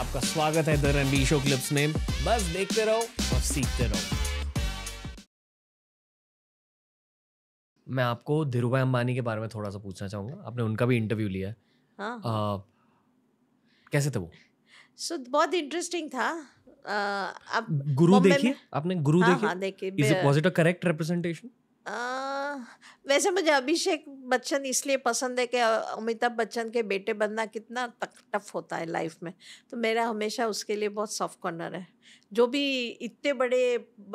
आपका स्वागत है द रणबीर शो क्लिप्स में बस देखते रहो और सीखते रहो मैं आपको धीरूभाई अंबानी के बारे में थोड़ा सा पूछना चाहूंगा आपने उनका भी इंटरव्यू लिया हाँ। आ, हाँ। कैसे थे वो सो so, बहुत इंटरेस्टिंग था uh, आप गुरु देखिए आपने गुरु हाँ, देखिए was it a correct representation वैसे मुझे अभिषेक बच्चन इसलिए पसंद है कि अमिताभ बच्चन के बेटे बनना कितना टफ होता है लाइफ में तो मेरा हमेशा उसके लिए बहुत सॉफ्ट कॉर्नर है जो भी इतने बड़े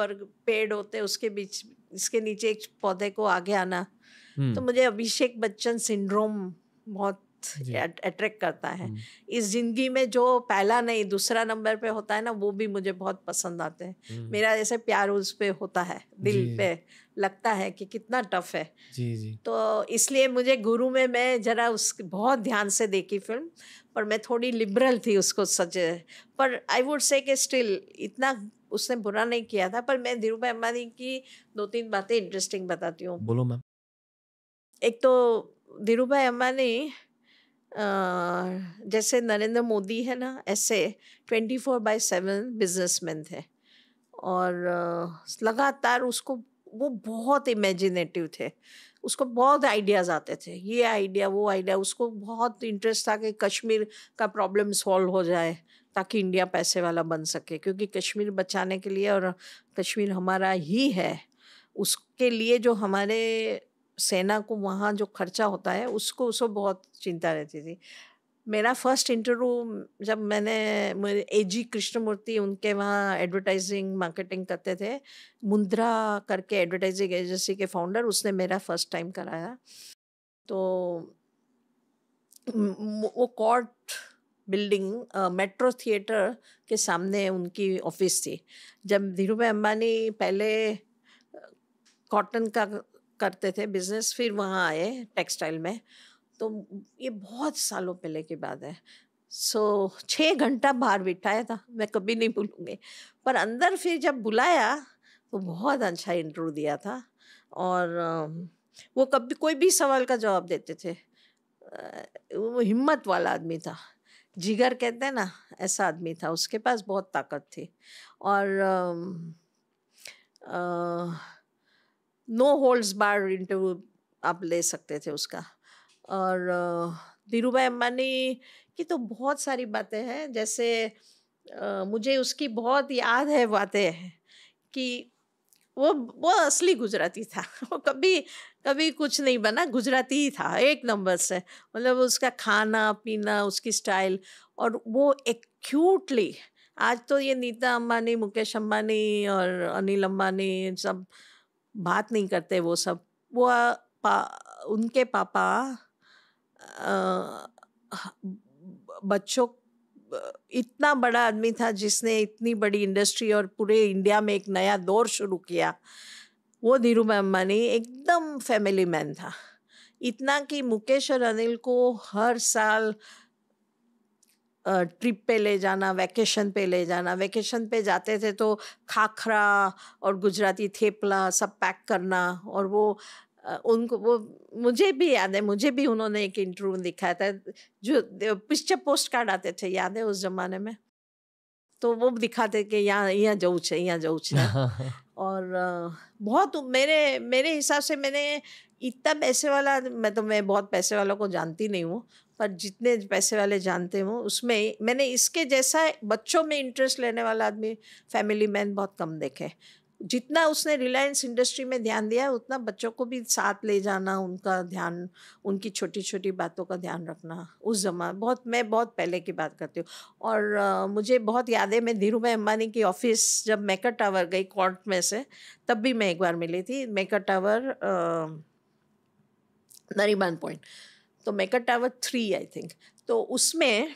बर्ग पेड़ होते हैं उसके बीच इसके नीचे एक पौधे को आगे आना तो हम्म। मुझे अभिषेक बच्चन सिंड्रोम बहुत अट्रैक्ट करता है हम्म। इस जिंदगी में जो पहला नहीं दूसरा नंबर पे होता है ना वो भी मुझे बहुत पसंद आते हैं हम्म। मेरा जैसे प्यार उस पे होता है दिल पे लगता है कि कितना टफ है जी जी तो इसलिए मुझे गुरु में मैं ज़रा उस बहुत ध्यान से देखी फिल्म पर मैं थोड़ी लिबरल थी उसको सच पर आई वुड से कि स्टिल इतना उसने बुरा नहीं किया था पर मैं धीरू भाई अंबानी की दो तीन बातें इंटरेस्टिंग बताती हूँ बोलो मैम एक तो धीरू भाई अंबानी जैसे नरेंद्र मोदी है ना ऐसे twenty four by seven businessman थे और लगातार उसको वो बहुत इमेजिनेटिव थे उसको बहुत आइडियाज़ आते थे ये आइडिया वो आइडिया उसको बहुत इंटरेस्ट था कि कश्मीर का प्रॉब्लम सॉल्व हो जाए ताकि इंडिया पैसे वाला बन सके क्योंकि कश्मीर बचाने के लिए और कश्मीर हमारा ही है उसके लिए जो हमारे सेना को वहाँ जो खर्चा होता है उसको उसको बहुत चिंता रहती थी मेरा फर्स्ट इंटरव्यू जब मैंने ए जी कृष्णमूर्ति उनके वहाँ एडवर्टाइजिंग मार्केटिंग करते थे मुंद्रा करके एडवर्टाइजिंग एजेंसी के फाउंडर उसने मेरा फर्स्ट टाइम कराया तो वो कोर्ट बिल्डिंग मेट्रो थिएटर के सामने उनकी ऑफिस थी जब धीरू भाई अम्बानी पहले कॉटन का करते थे बिजनेस फिर वहाँ आए टेक्सटाइल में तो ये बहुत सालों पहले की बात है सो so, छः घंटा बाहर बिठाया था मैं कभी नहीं भूलूँगी पर अंदर फिर जब बुलाया तो बहुत अच्छा इंटरव्यू दिया था और वो कभी कोई भी सवाल का जवाब देते थे वो हिम्मत वाला आदमी था जिगर कहते हैं ना ऐसा आदमी था उसके पास बहुत ताकत थी और आ, आ, नो होल्ड्स बार इंटरव्यू आप ले सकते थे उसका और धीरू भाई अम्बानी की तो बहुत सारी बातें हैं जैसे मुझे उसकी बहुत याद है बातें कि वो वो असली गुजराती था वो कभी कभी कुछ नहीं बना गुजराती ही था एक नंबर से मतलब उसका खाना पीना उसकी स्टाइल और वो एक्यूटली आज तो ये नीता अम्बानी मुकेश अम्बानी और अनिल अम्बानी सब बात नहीं करते वो सब वो पा, उनके पापा बच्चों इतना बड़ा आदमी था जिसने इतनी बड़ी इंडस्ट्री और पूरे इंडिया में एक नया दौर शुरू किया वो धीरू अम्बानी एकदम फैमिली मैन था इतना कि मुकेश और अनिल को हर साल ट्रिप पे ले जाना वैकेशन पे ले जाना वैकेशन पे जाते थे तो खाखरा और गुजराती थेपला सब पैक करना और वो उनको वो मुझे भी याद है मुझे भी उन्होंने एक इंटरव्यू दिखाया था जो पिक्चर पोस्ट कार्ड आते थे याद है उस जमाने में तो वो दिखाते कि यहाँ यहाँ जाऊ छे यहाँ जाऊ छे और बहुत मेरे मेरे हिसाब से मैंने इतना पैसे वाला मैं तो मैं बहुत पैसे वालों को जानती नहीं हूँ पर जितने पैसे वाले जानते हूँ उसमें मैंने इसके जैसा बच्चों में इंटरेस्ट लेने वाला आदमी फैमिली मैन बहुत कम देखे जितना उसने रिलायंस इंडस्ट्री में ध्यान दिया है उतना बच्चों को भी साथ ले जाना उनका ध्यान उनकी छोटी छोटी बातों का ध्यान रखना उस जमा बहुत मैं बहुत पहले की बात करती हूँ और आ, मुझे बहुत याद है मैं धीरू भाई अम्बानी की ऑफिस जब मेकर टावर गई कोर्ट में से तब भी मैं एक बार मिली थी मेकर टावर नरीबान पॉइंट तो Maker Tower three I think तो उसमें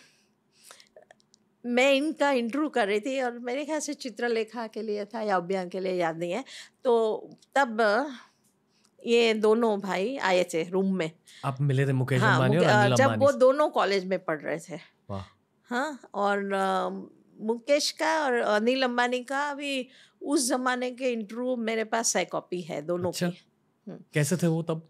मैं इनका इंटरव्यू कर रही थी और मेरे ख्याल से चित्रलेखा के लिए था या अभियान के लिए याद नहीं है तो तब ये दोनों भाई आए थे रूम में आप मिले थे मुकेश हाँ, मुके, और जब वो दोनों कॉलेज में पढ़ रहे थे हाँ और आ, मुकेश का और अनिल अंबानी का अभी उस जमाने के इंटरव्यू मेरे पास है कॉपी है दोनों अच्छा? की हम्म। कैसे थे वो तब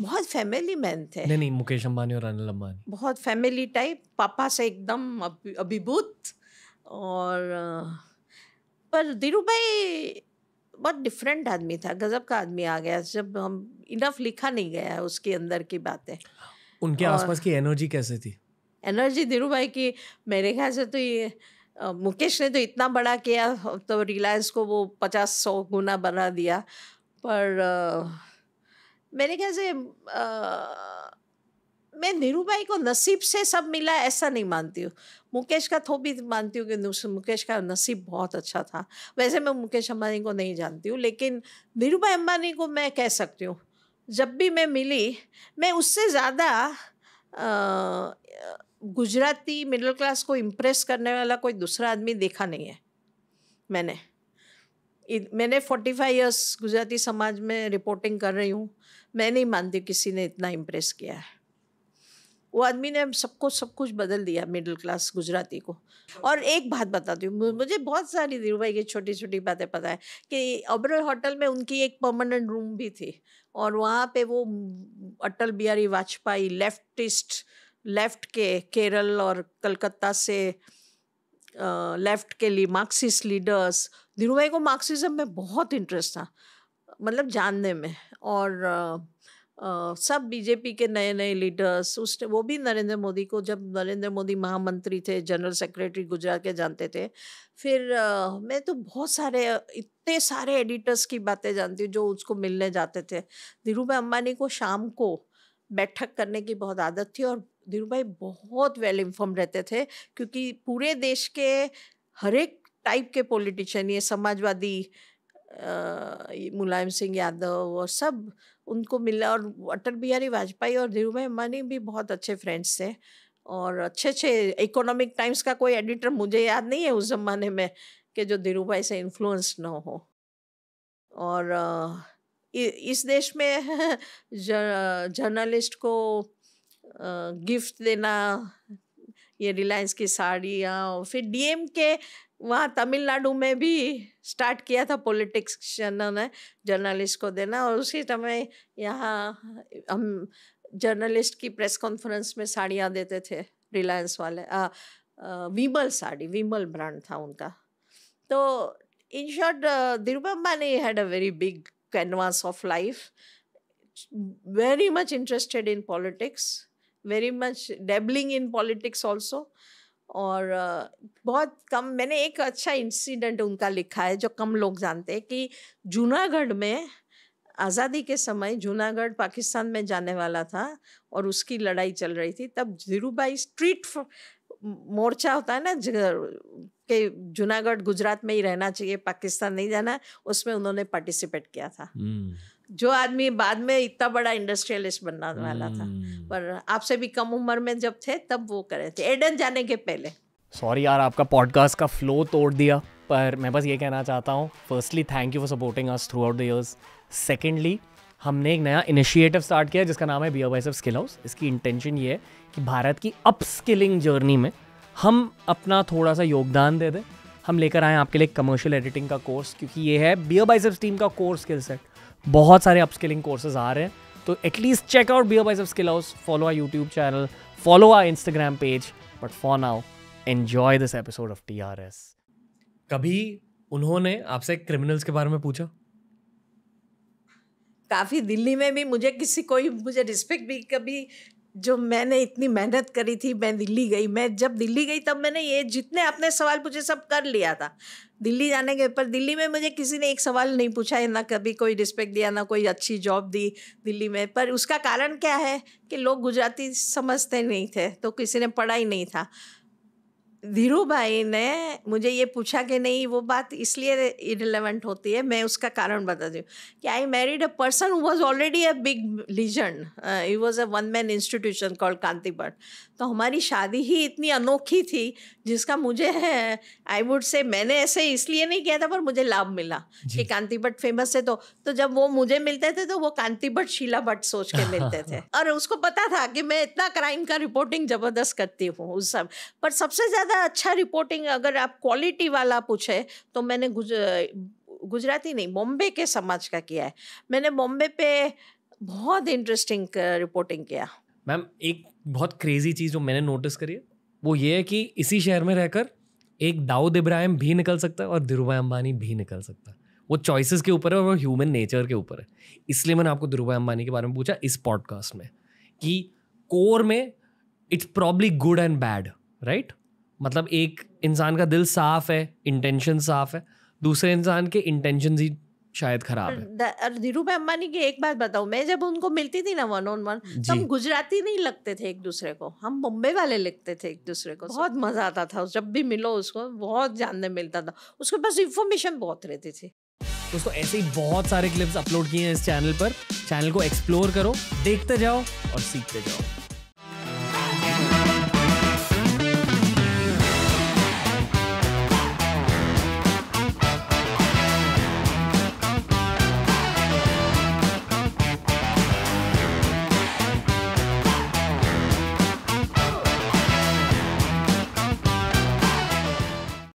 बहुत फैमिली मैन थे नहीं नहीं मुकेश अंबानी और अनिल अंबानी बहुत फैमिली टाइप पापा से एकदम अभिभूत और पर धीरू भाई बहुत डिफरेंट आदमी था गजब का आदमी आ गया जब हम इनफ लिखा नहीं गया उसके अंदर की बातें उनके आसपास की एनर्जी कैसे थी एनर्जी धीरू भाई की मेरे ख्याल से तो ये मुकेश ने तो इतना बड़ा किया तो रिलायंस को वो पचास सौ गुना बना दिया पर मेरे ख्याल से मैं भाई को नसीब से सब मिला ऐसा नहीं मानती हूँ मुकेश का तो भी मानती हूँ कि मुकेश का नसीब बहुत अच्छा था वैसे मैं मुकेश अम्बानी को नहीं जानती हूँ लेकिन भाई अम्बानी को मैं कह सकती हूँ जब भी मैं मिली मैं उससे ज़्यादा गुजराती मिडिल क्लास को इम्प्रेस करने वाला कोई दूसरा आदमी देखा नहीं है मैंने मैंने 45 इयर्स गुजराती समाज में रिपोर्टिंग कर रही हूँ मैं नहीं मानती किसी ने इतना इम्प्रेस किया है वो आदमी ने सबको सब कुछ बदल दिया मिडिल क्लास गुजराती को और एक बात बताती हूँ मुझे बहुत सारी धीरू भाई की छोटी छोटी बातें पता है कि ओबरॉय होटल में उनकी एक परमानेंट रूम भी थी और वहाँ पे वो अटल बिहारी वाजपेयी लेफ्टिस्ट लेफ्ट के केरल और कलकत्ता से लेफ्ट के लिए मार्क्सिस्ट लीडर्स धीरू भाई को मार्क्सिज्म में बहुत इंटरेस्ट था मतलब जानने में और आ, सब बीजेपी के नए नए लीडर्स उस वो भी नरेंद्र मोदी को जब नरेंद्र मोदी महामंत्री थे जनरल सेक्रेटरी गुजरात के जानते थे फिर आ, मैं तो बहुत सारे इतने सारे एडिटर्स की बातें जानती हूँ जो उसको मिलने जाते थे धीरू भाई अम्बानी को शाम को बैठक करने की बहुत आदत थी और धीरू भाई बहुत वेल इन्फॉर्म रहते थे क्योंकि पूरे देश के हर एक टाइप के पॉलिटिशियन ये समाजवादी मुलायम सिंह यादव और सब उनको मिला और अटल बिहारी वाजपेयी और धीरूभाई अंबानी भी बहुत अच्छे फ्रेंड्स थे और अच्छे अच्छे इकोनॉमिक टाइम्स का कोई एडिटर मुझे याद नहीं है उस ज़माने में कि जो धीरूभाई से इन्फ्लुएंस न हो और इस देश में जर्नलिस्ट को गिफ्ट देना ये रिलायंस की साड़ियाँ और फिर डीएम के वहाँ तमिलनाडु में भी स्टार्ट किया था पॉलिटिक्सियन ने जर्नलिस्ट को देना और उसी समय यहाँ हम जर्नलिस्ट की प्रेस कॉन्फ्रेंस में साड़ियाँ देते थे रिलायंस वाले आ, आ, विमल साड़ी विमल ब्रांड था उनका तो इन शॉर्ट धीरूपम्बा ने had a very big canvas of life very much interested in politics very much dabbling in politics also और बहुत कम मैंने एक अच्छा इंसिडेंट उनका लिखा है जो कम लोग जानते हैं कि जूनागढ़ में आज़ादी के समय जूनागढ़ पाकिस्तान में जाने वाला था और उसकी लड़ाई चल रही थी तब धीरूभाई स्ट्रीट मोर्चा होता है ना कि जूनागढ़ गुजरात में ही रहना चाहिए पाकिस्तान नहीं जाना उसमें उन्होंने पार्टिसिपेट किया था hmm. जो आदमी बाद में इतना बड़ा इंडस्ट्रियलिस्ट बनने वाला था हम्म। पर आपसे भी कम उम्र में जब थे तब वो करे थे एडन जाने के पहले सॉरी यार आपका पॉडकास्ट का फ्लो तोड़ दिया पर मैं बस ये कहना चाहता हूँ firstly thank you for supporting us throughout the years secondly हमने एक नया इनिशिएटिव स्टार्ट किया जिसका नाम है be wise of skill house इसकी इंटेंशन ये है कि भारत की अप स्किलिंग जर्नी में हम अपना थोड़ा सा योगदान दे दें हम लेकर आए आपके लिए कमर्शियल एडिटिंग का कोर्स क्योंकि ये है ओ बाइसेप्स टीम का कोर्स स्किल सेट बहुत सारे अपस्किलिंग कोर्सेज आ रहे हैं तो at least check out beer bicep skill house follow our YouTube channel follow our Instagram page but for now enjoy this episode of T R S कभी उन्होंने आपसे क्रिमिनल्स के बारे में पूछा काफ़ी दिल्ली में भी मुझे किसी कोई मुझे रिस्पेक्ट भी कभी जो मैंने इतनी मेहनत करी थी मैं दिल्ली गई मैं जब दिल्ली गई तब मैंने ये जितने आपने सवाल पूछे सब कर लिया था दिल्ली जाने के पर दिल्ली में मुझे किसी ने एक सवाल नहीं पूछा है ना कभी कोई रिस्पेक्ट दिया ना कोई अच्छी जॉब दी दिल्ली में पर उसका कारण क्या है कि लोग गुजराती समझते नहीं थे तो किसी ने पढ़ा ही नहीं था धीरू भाई ने मुझे ये पूछा कि नहीं वो बात इसलिए इरेलीवेंट होती है मैं उसका कारण बता दूँ कि I married a person who was already a big legend he was a one man institution called Kanti Bhatt तो हमारी शादी ही इतनी अनोखी थी जिसका मुझे आई वुड से मैंने ऐसे इसलिए नहीं किया था पर मुझे लाभ मिला कि कांति भट्ट फेमस है तो तो जब वो मुझे मिलते थे तो वो कांति भट्ट शीला भट्ट सोच के मिलते थे और उसको पता था कि मैं इतना क्राइम का रिपोर्टिंग जबरदस्त करती हूँ उस सब पर सबसे ज़्यादा ज़्यादा अच्छा रिपोर्टिंग अगर आप क्वालिटी वाला पूछे तो मैंने गुज गुजराती नहीं बॉम्बे के समाज का किया है मैंने बॉम्बे पे बहुत इंटरेस्टिंग रिपोर्टिंग किया मैम एक बहुत क्रेजी चीज़ जो मैंने नोटिस करी है वो ये है कि इसी शहर में रहकर एक दाऊद इब्राहिम भी निकल सकता है और धीरूभा अंबानी भी निकल सकता है वो चॉइसेस के ऊपर है और वो ह्यूमन नेचर के ऊपर है इसलिए मैंने आपको धीरूभाई अंबानी के बारे में पूछा इस पॉडकास्ट में कि कोर में it's probably good and bad right मतलब एक इंसान का दिल साफ है इंटेंशन साफ है दूसरे इंसान के इंटेंशन ही शायद खराब है धीरू भाई अम्बानी की एक बात बताऊं मैं जब उनको मिलती थी ना वन ऑन वन तो हम गुजराती नहीं लगते थे एक दूसरे को हम मुंबई वाले लगते थे एक दूसरे को बहुत मजा आता था जब भी मिलो उसको बहुत जानने मिलता था उसके पास इन्फॉर्मेशन बहुत रहती थी दोस्तों ऐसे ही बहुत सारे क्लिप्स अपलोड किए हैं इस चैनल पर चैनल को एक्सप्लोर करो देखते जाओ और सीखते जाओ